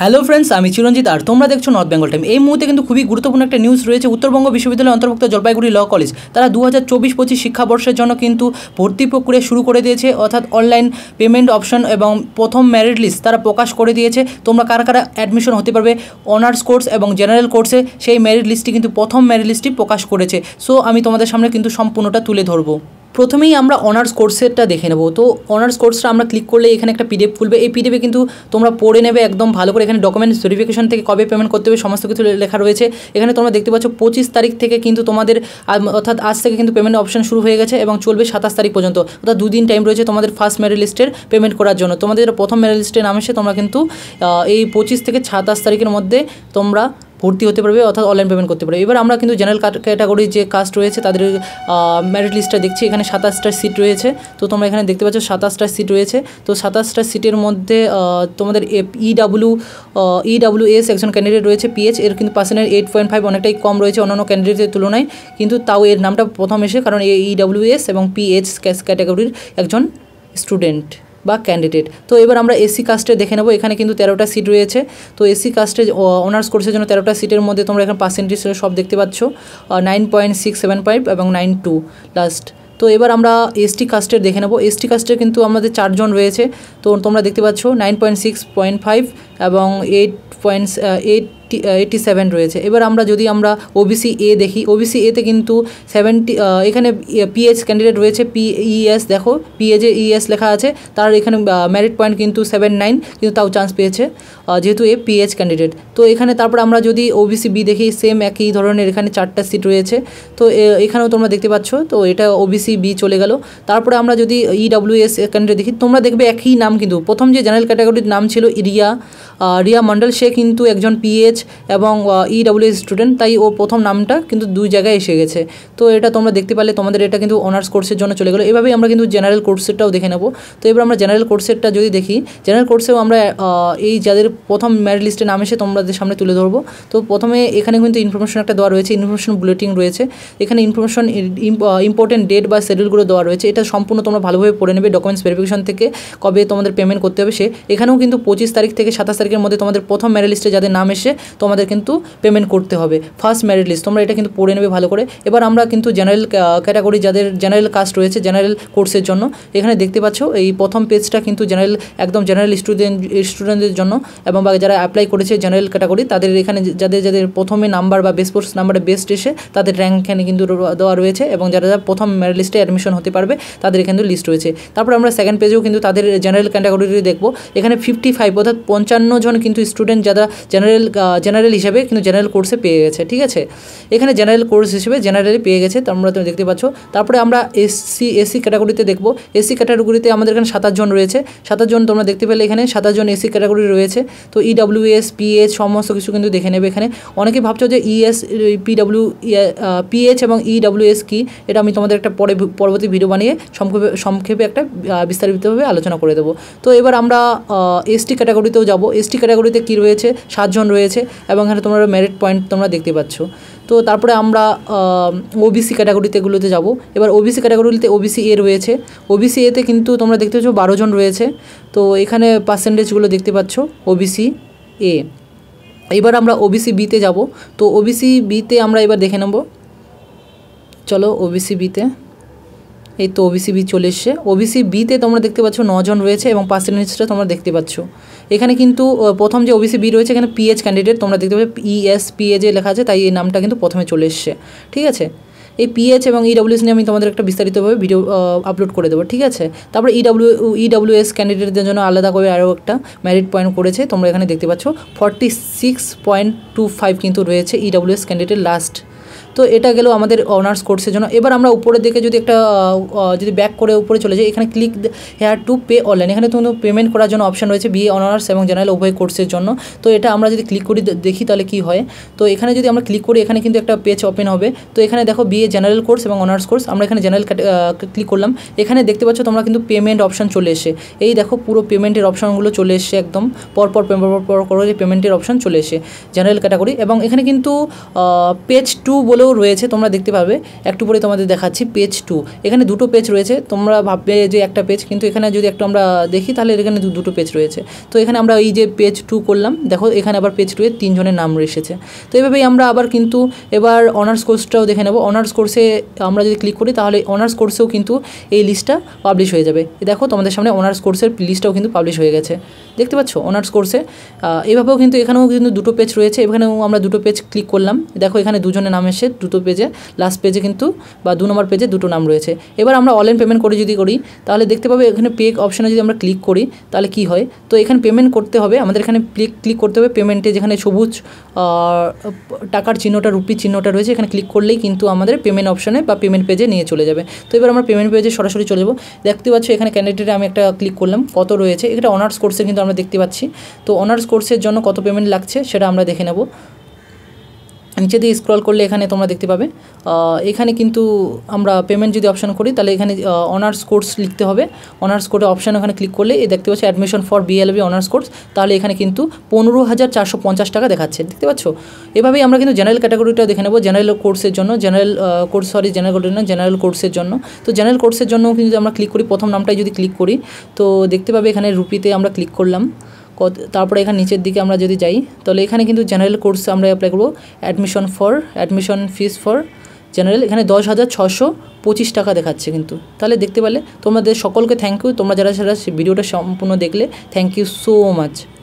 hello friends আমি চিরঞ্জিত আর তোমরা দেখছো নর্থ বেঙ্গল টাইম এই মুহূর্তে কিন্তু খুবই গুরুত্বপূর্ণ একটা নিউজ রয়েছে উত্তরবঙ্গ বিশ্ববিদ্যালয়ের অন্তর্ভুক্ত জলপাইগুড়ি ল কলেজ তারা দু হাজার চব্বিশ পঁচিশ শিক্ষাবর্ষের জন্য কিন্তু ভর্তি প্রক্রিয়া শুরু করে দিয়েছে অর্থাৎ অনলাইন পেমেন্ট অপশন এবং প্রথম মেরিট লিস্ট তারা প্রকাশ করে দিয়েছে তোমরা কারা কারা অ্যাডমিশন হতে পারবে অনার্স কোর্স এবং জেনারেল কোর্সে সেই মেরিট লিস্টটি কিন্তু প্রথম মেরিট লিস্টটি প্রকাশ করেছে সো আমি তোমাদের সামনে কিন্তু সম্পূর্ণটা তুলে ধরবো প্রথমেই আমরা অনার্স কোর্সেরটা দেখে নেব তো অনার্স কোর্সটা আমরা ক্লিক করলে এখানে একটা পিডিএফ খুলবে এই পিডিএফে কিন্তু তোমরা পড়ে নেবে একদম ভালো করে এখানে ডকুমেন্টস ভেরিফিকেশন থেকে কবে পেমেন্ট করতে হবে সমস্ত কিছু লেখা রয়েছে এখানে তোমরা দেখতে পাচ্ছ পঁচিশ তারিখ থেকে কিন্তু তোমাদের অর্থাৎ আজ থেকে কিন্তু পেমেন্ট অপশন শুরু হয়ে গেছে এবং চলবে সাতাশ তারিখ পর্যন্ত অর্থাৎ দুদিন টাইম রয়েছে তোমাদের ফার্স্ট মেরিট লিস্টের পেমেন্ট করার জন্য তোমাদের প্রথম মেরিট লিস্টে নাম এসে তোমরা কিন্তু এই পঁচিশ থেকে সাতাশ তারিখের মধ্যে তোমরা ভর্তি হতে পারবে অর্থাৎ অনলাইন পেমেন্ট করতে পারবে এবার আমরা কিন্তু জেনারেল ক্যাটাগরির যে কাস্ট রয়েছে তাদের মেরিট লিস্টটা দেখছি এখানে সাতাশটা সিট রয়েছে তো তোমরা এখানে দেখতে পাচ্ছ সাতাশটা সিট রয়েছে তো সাতাশটা সিটের মধ্যে তোমাদের ইডাব্লিউ ইডাব্লিউ এস একজন ক্যান্ডিডেট রয়েছে পিএইচ এর কিন্তু পার্সেন্টেজ এইট পয়েন্ট ফাইভ অনেকটাই কম রয়েছে অন্যান্য ক্যান্ডিডেটের তুলনায় কিন্তু তাও এর নামটা প্রথম এসে কারণ এ ইডাব্লিউ e এস এবং পিএইচ ক্যাটাগরির একজন স্টুডেন্ট বা ক্যান্ডিডেট তো এবার আমরা এসি কাস্টে দেখে নেবো এখানে কিন্তু তেরোটা সিট রয়েছে তো এসি কাস্টে অনার্স কোর্সের জন্য তেরোটা সিটের মধ্যে তোমরা এখানে পার্সেন্টেজ সব দেখতে পাচ্ছ nine point six seven five এবং নাইন টু লাস্ট তো এবার আমরা এসটি কাস্টের দেখে নেবো এসটি কাস্টে কিন্তু আমাদের চারজন রয়েছে তো তোমরা দেখতে পাচ্ছ nine point six point five এবং eight point eighty eighty seven রয়েছে এবার আমরা যদি আমরা ওবিসি uh, uh, e এ দেখি ওবিসি এতে কিন্তু সেভেন্টি এখানে পিএইচ ক্যান্ডিডেট রয়েছে পিইএস দেখো পিএজে ইএস লেখা আছে তার এখানে মেরিট uh, পয়েন্ট কিন্তু সেভেন নাইন কিন্তু তাও চান্স পেয়েছে যেহেতু এ পিএইচ ক্যান্ডিডেট তো এখানে তারপর আমরা যদি ওবিসি বি দেখি সেম একই ধরনের এখানে চারটা সিট রয়েছে তো এখানেও তোমরা দেখতে পাচ্ছ তো এটা ওবিসি বি চলে গেল তারপরে আমরা যদি ইডাব্লিউএস e ক্যান্ডিডেট দেখি তোমরা দেখবে একই নাম কিন্তু প্রথম যে জেনারেল ক্যাটাগরির নাম ছিল ইরিয়া রিয়া মণ্ডল সে কিন্তু একজন পিএইচ এবং ইডাব্লিউ স্টুডেন্ট e তাই ও প্রথম নামটা কিন্তু দুই জায়গায় এসে গেছে তো এটা তোমরা দেখতে পারলে তোমাদের এটা কিন্তু অনার্স কোর্সের জন্য চলে গেলো এভাবেই আমরা কিন্তু জেনারেল কোর্সেরটাও দেখে নেব তো এবার আমরা জেনারেল কোর্সেরটা যদি দেখি জেনারেল কোর্সেও আমরা এই যাদের প্রথম মেরিট লিস্টে নাম এসে তোমাদের সামনে তুলে ধরবো তো প্রথমে এখানে কিন্তু ইনফরমেশন একটা দেওয়া রয়েছে ইনফরমেশন বুলেটিন রয়েছে এখানে ইনফরমেশন ইম্পর্টেন্ট ডেট বা শেডিউলগুলো দেওয়া রয়েছে এটা সম্পূর্ণ তোমরা ভালোভাবে পড়ে নেবে ডকুমেন্টস ভেরিফিকেশন থেকে কবে তোমাদের পেমেন্ট করতে হবে সে এখানেও কিন্তু পঁচিশ তারিখ থেকে সাতাশ তারিখের মধ্যে তোমাদের প্রথম ম্যারিট লিস্টে যাদের নাম এসে তোমাদের কিন্তু পেমেন্ট করতে হবে ফার্স্ট ম্যারিট লিস্ট তোমরা এটা কিন্তু পড়ে নেবে ভালো করে এবার আমরা কিন্তু জেনারেল ক্যাটাগরি যাদের জেনারেল কাস্ট রয়েছে জেনারেল কোর্সের জন্য এখানে দেখতে পাচ্ছ এই প্রথম পেজটা কিন্তু জেনারেল একদম জেনারেল স্টুডেন্ট স্টুডেন্টদের জন্য এবং বা যারা অ্যাপ্লাই করেছে জেনারেল ক্যাটাগরি তাদের এখানে যাদের যাদের প্রথমে নাম্বার বা বেস্ট পোস্ট নাম্বারে বেস্ট এসে তাদের র্যাঙ্ক এখানে কিন্তু দেওয়া রয়েছে এবং যারা যারা প্রথম মেরিট লিস্টে অ্যাডমিশন হতে পারবে তাদের এখানে লিস্ট রয়েছে তারপর আমরা সেকেন্ড পেজেও কিন্তু তাদের জেনারেল ক্যাটাগরি দেখবো এখানে ফিফটি ফাইভ অর্থাৎ পঞ্চান্ন জন কিন্তু স্টুডেন্ট যারা জেনারেল জেনারেল হিসাবে কিন্তু জেনারেল কোর্সে পেয়ে গেছে ঠিক আছে এখানে জেনারেল কোর্স হিসেবে জেনারেলি পেয়ে গেছে তোমরা তুমি দেখতে পাচ্ছ তারপরে আমরা এসসি এসি ক্যাটাগরিতে দেখবো এসি ক্যাটাগরিতে আমাদের এখানে সাত জন রয়েছে সাত জন তোমরা দেখতে পেলে এখানে সাত জন এসি ক্যাটাগরি রয়েছে তো ইডাব্লিউএস পিএইচ সমস্ত কিছু কিন্তু দেখে নেবে এখানে অনেকে ভাবছো যে ইএস পিডাব্লিউ পিএইচ এবং এস কি এটা আমি তোমাদের একটা পরে পরবর্তী ভিডিও বানিয়ে সংক্ষেপে সংক্ষেপে একটা বিস্তারিতভাবে আলোচনা করে দেবো তো এবার আমরা এসটি ক্যাটাগরিতেও যাবো এসটি ক্যাটাগরিতে কী রয়েছে সাতজন রয়েছে এবং এখানে তোমরা মেরিট পয়েন্ট তোমরা দেখতে পাচ্ছ তো তারপরে আমরা ওবিসি ক্যাটাগরিতে এগুলোতে যাব এবার ওবিসি ক্যাটাগরিতে ওবিসি এ রয়েছে ওবিসি এতে কিন্তু তোমরা দেখতে পাচ্ছ বারোজন রয়েছে তো এখানে পার্সেন্টেজগুলো দেখতে পাচ্ছ ওবিসি এ এবার আমরা ওবিসি বিতে যাব তো ওবিসি বিতে আমরা এবার দেখে নেব চলো ওবিসি বিতে এই তো ওবিসি বি চলে এসছে ওবিসি বিতে তোমরা দেখতে পাচ্ছ নজন রয়েছে এবং পার্সেন্টেজটা তোমরা দেখতে পাচ্ছ এখানে কিন্তু প্রথম যে ওবিসি বি রয়েছে এখানে পিএইচ ক্যান্ডিডেট তোমরা দেখতে পাবে ইএস পিএ যে লেখা আছে তাই এই নামটা কিন্তু প্রথমে চলে এসছে ঠিক আছে এই পিএইচ এবং ইডব্লিউএস e নিয়ে আমি তোমাদের একটা বিস্তারিতভাবে ভিডিও আপলোড করে দেবো ঠিক আছে তারপরে ইডব্লিউ ইডব্লিউএস ক্যান্ডিডেটদের জন্য আলাদা করে আরও একটা ম্যারিট পয়েন্ট করেছে তোমরা এখানে দেখতে পাচ্ছ forty six point two five কিন্তু রয়েছে ইডব্লিউএস ক্যান্ডিডেট লাস্ট তো এটা গেল আমাদের অনার্স কোর্সের জন্য এবার আমরা উপরের দিকে যদি একটা যদি ব্যাক করে উপরে চলে যাই এখানে click here to pay online এখানে তো পেমেন্ট করার জন্য অপশান রয়েছে বিএ অনার্স এবং জেনারেল উভয় কোর্সের জন্য তো এটা আমরা যদি ক্লিক করি দেখি তাহলে কি হয় তো এখানে যদি আমরা ক্লিক করি এখানে কিন্তু একটা পেজ ওপেন হবে তো এখানে দেখো বিএ জেনারেল কোর্স এবং অনার্স কোর্স আমরা এখানে জেনারেল ক্লিক করলাম এখানে দেখতে পাচ্ছ তোমরা কিন্তু পেমেন্ট অপশান চলে এসে এই দেখো পুরো পেমেন্টের অপশানগুলো চলে এসে একদম পরপর পর করে পেমেন্টের অপশান চলে এসে জেনারেল ক্যাটাগরি এবং এখানে কিন্তু পেজ টু বলেও উপরেও রয়েছে তোমরা দেখতে পাবে একটু পরে তোমাদের দেখাচ্ছি পেজ টু এখানে দুটো পেজ রয়েছে তোমরা ভাববে যে একটা পেজ কিন্তু এখানে যদি একটু আমরা দেখি তাহলে এখানে দুটো পেজ রয়েছে তো এখানে আমরা এই যে পেজ টু করলাম দেখো এখানে আবার পেজ টুয়ে তিনজনের নাম এসেছে তো এভাবেই আমরা আবার কিন্তু এবার অনার্স কোর্সটাও দেখে নেব অনার্স কোর্সে আমরা যদি ক্লিক করি তাহলে অনার্স কোর্সেও কিন্তু এই লিস্টটা পাবলিশ হয়ে যাবে দেখো তোমাদের সামনে অনার্স কোর্সের লিস্টটাও কিন্তু পাবলিশ হয়ে গেছে দেখতে পাচ্ছ অনার্স কোর্সে এভাবেও কিন্তু এখানেও কিন্তু দুটো পেজ রয়েছে এখানেও আমরা দুটো পেজ ক্লিক করলাম দেখো এখানে দুজনের নাম এসে দুটো পেজে লাস্ট পেজে কিন্তু বা দু নম্বর পেজে দুটো নাম রয়েছে এবার আমরা অনলাইন পেমেন্ট করে যদি করি তাহলে দেখতে পাবো এখানে পে অপশানে যদি আমরা ক্লিক করি তাহলে কি হয় তো এখানে পেমেন্ট করতে হবে আমাদের এখানে ক্লিক ক্লিক করতে হবে পেমেন্টে যেখানে সবুজ টাকার চিহ্নটা রুপি চিহ্নটা রয়েছে এখানে ক্লিক করলেই কিন্তু আমাদের পেমেন্ট অপশানে বা পেমেন্ট পেজে নিয়ে চলে যাবে তো এবার আমরা পেমেন্ট পেজে সরাসরি চলে যাবো দেখতে পাচ্ছি এখানে ক্যান্ডিডেটে আমি একটা ক্লিক করলাম কত রয়েছে এটা অনার্স কোর্সে কিন্তু আমরা দেখতে পাচ্ছি তো অনার্স কোর্সের জন্য কত পেমেন্ট লাগছে সেটা আমরা দেখে নেব নিচে দিয়ে স্ক্রল করলে এখানে তোমরা দেখতে পাবে এখানে কিন্তু আমরা পেমেন্ট যদি অপশান করি তাহলে এখানে অনার্স কোর্স লিখতে হবে অনার্স কোর্সে অপশান ওখানে ক্লিক করলে এই দেখতে পাচ্ছি admission for BLB honours course তাহলে এখানে কিন্তু পনেরো হাজার চারশো পঞ্চাশ টাকা দেখাচ্ছে দেখতে পাচ্ছ এভাবেই আমরা কিন্তু জেনারেল ক্যাটাগরিটা দেখে নেবো জেনারেল কোর্সের জন্য জেনারেল কোর্স সরি জেনারেল না জেনারেল কোর্সের জন্য তো জেনারেল কোর্সের জন্য কিন্তু আমরা ক্লিক করি প্রথম নামটাই যদি ক্লিক করি তো দেখতে পাবে এখানে রুপিতে আমরা ক্লিক করলাম কত তারপরে এখানে নিচের দিকে আমরা যদি যাই তাহলে এখানে কিন্তু জেনারেল কোর্স আমরা অ্যাপ্লাই করবো admission for admission fees for general এখানে দশ হাজার ছশো পঁচিশ টাকা দেখাচ্ছে কিন্তু তাহলে দেখতে পেলে তোমাদের সকলকে থ্যাংক ইউ তোমরা যারা যারা ভিডিওটা সম্পূর্ণ দেখলে থ্যাংক ইউ সো মাচ